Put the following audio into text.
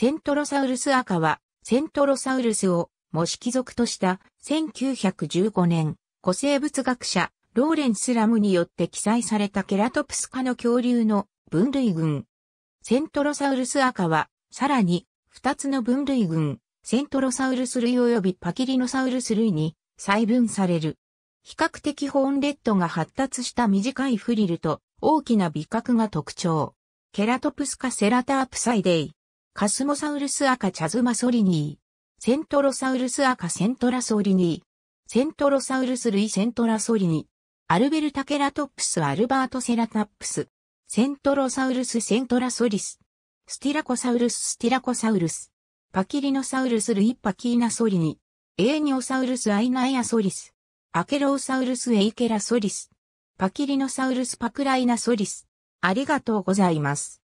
セントロサウルス赤は、セントロサウルスを、模式族とした、1915年、古生物学者、ローレンス・ラムによって記載されたケラトプス科の恐竜の分類群。セントロサウルス赤は、さらに、二つの分類群、セントロサウルス類及びパキリノサウルス類に細分される。比較的ホーンレッドが発達した短いフリルと大きな尾角が特徴。ケラトプス科セラタープサイデイ。カスモサウルス赤チャズマソリニー、セントロサウルス赤セントラソリニー、セントロサウルス類セントラソリニー、アルベルタケラトップスアルバートセラタップス、セントロサウルスセントラソリス、スティラコサウルススティラコサウルス、パキリノサウルス類パキーナソリニー、エーニオサウルスアイナエアソリス、アケローサウルスエイケラソリス、パキリノサウルスパクライナソリス、ありがとうございます。